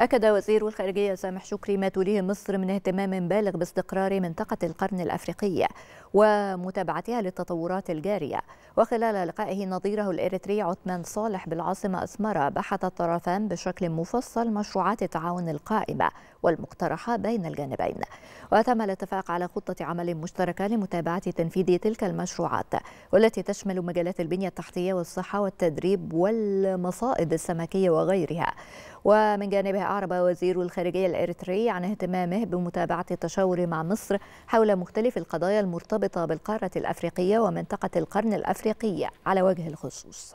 أكد وزير الخارجية سامح شكري ما توليه مصر من اهتمام بالغ باستقرار منطقة القرن الأفريقية ومتابعتها للتطورات الجارية وخلال لقائه نظيره الإريتري عثمان صالح بالعاصمة أسمرة بحث الطرفان بشكل مفصل مشروعات التعاون القائمة والمقترحة بين الجانبين وتم الاتفاق على خطة عمل مشتركة لمتابعة تنفيذ تلك المشروعات والتي تشمل مجالات البنية التحتية والصحة والتدريب والمصائد السمكية وغيرها ومن جانبها أعرب وزير الخارجية الإريتري عن اهتمامه بمتابعة التشاور مع مصر حول مختلف القضايا المرتبطة بالقارة الأفريقية ومنطقة القرن الأفريقية على وجه الخصوص